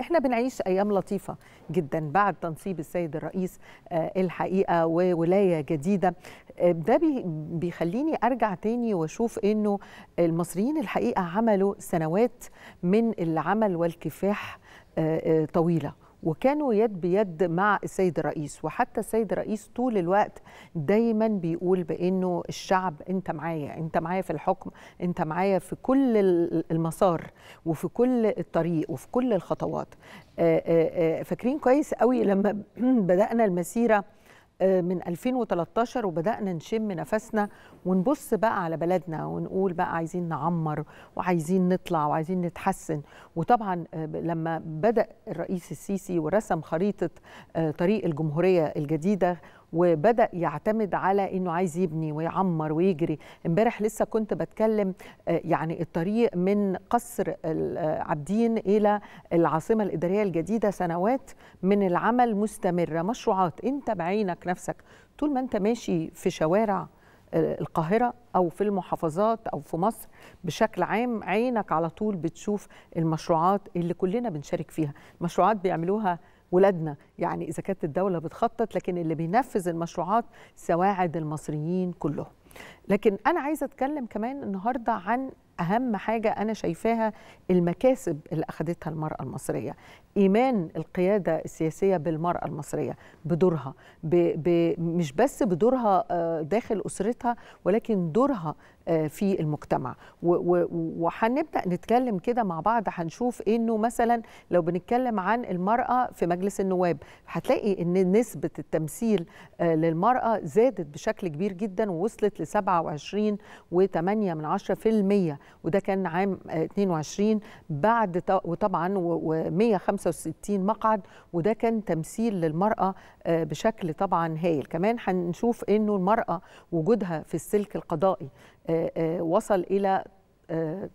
احنا بنعيش ايام لطيفه جدا بعد تنصيب السيد الرئيس آه، الحقيقه وولايه جديده آه، ده بيخليني ارجع تاني واشوف انه المصريين الحقيقه عملوا سنوات من العمل والكفاح آه، طويله وكانوا يد بيد مع السيد الرئيس وحتى السيد الرئيس طول الوقت دايما بيقول بانه الشعب انت معايا انت معايا في الحكم انت معايا في كل المسار وفي كل الطريق وفي كل الخطوات فاكرين كويس قوي لما بدانا المسيره آه، من 2013 وبدانا نشم نفسنا ونبص بقى على بلدنا ونقول بقى عايزين نعمر وعايزين نطلع وعايزين نتحسن وطبعا آه، لما بدا الرئيس السيسي ورسم خريطه آه، طريق الجمهوريه الجديده وبدا يعتمد على انه عايز يبني ويعمر ويجري امبارح لسه كنت بتكلم آه، يعني الطريق من قصر آه، عابدين الى العاصمه الاداريه الجديده سنوات من العمل مستمره مشروعات انت بعينك نفسك طول ما انت ماشي في شوارع آه، القاهرة أو في المحافظات أو في مصر بشكل عام عينك على طول بتشوف المشروعات اللي كلنا بنشارك فيها المشروعات بيعملوها ولادنا يعني إذا كانت الدولة بتخطط لكن اللي بينفذ المشروعات سواعد المصريين كلهم لكن أنا عايزة أتكلم كمان النهاردة عن اهم حاجه انا شايفاها المكاسب اللي اخذتها المراه المصريه ايمان القياده السياسيه بالمراه المصريه بدورها ب ب مش بس بدورها آه، داخل اسرتها ولكن دورها آه، في المجتمع وهنبدا نتكلم كده مع بعض هنشوف انه مثلا لو بنتكلم عن المراه في مجلس النواب هتلاقي ان نسبه التمثيل آه، للمراه زادت بشكل كبير جدا ووصلت ل 27.8% وده كان عام 22 بعد وطبعا و165 مقعد وده كان تمثيل للمرأة آه، بشكل طبعا هايل كمان هنشوف انه المرأة وجودها في السلك القضائي آه، آه، وصل الى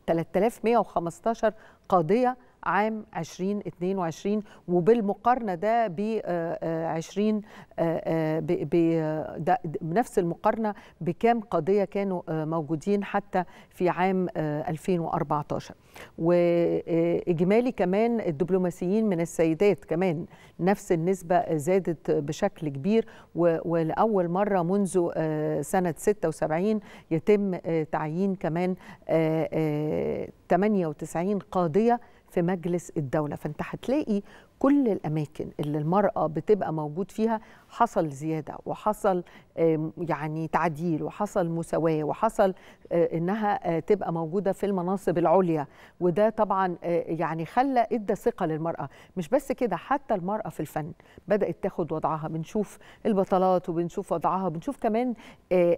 3115 قاضية عام 2022 وبالمقارنه ده ب 20 آه، آه، آه، بنفس المقارنه بكام قضيه كانوا موجودين حتى في عام 2014 واجمالي كمان الدبلوماسيين من السيدات كمان نفس النسبه زادت بشكل كبير ولاول مره منذ سنه 76 يتم تعيين كمان 98 قاضيه في مجلس الدولة فأنت هتلاقي كل الأماكن اللي المرأة بتبقى موجود فيها حصل زياده وحصل يعني تعديل وحصل مساواه وحصل آه، انها آه، تبقى موجوده في المناصب العليا وده طبعا آه، يعني خلى ادى ثقه للمراه مش بس كده حتى المراه في الفن بدات تاخد وضعها بنشوف البطلات وبنشوف وضعها بنشوف كمان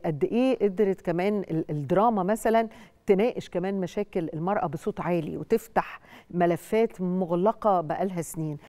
قد ايه قدرت كمان الدراما مثلا تناقش كمان مشاكل المرأة بصوت عالي وتفتح ملفات مغلقة بقالها سنين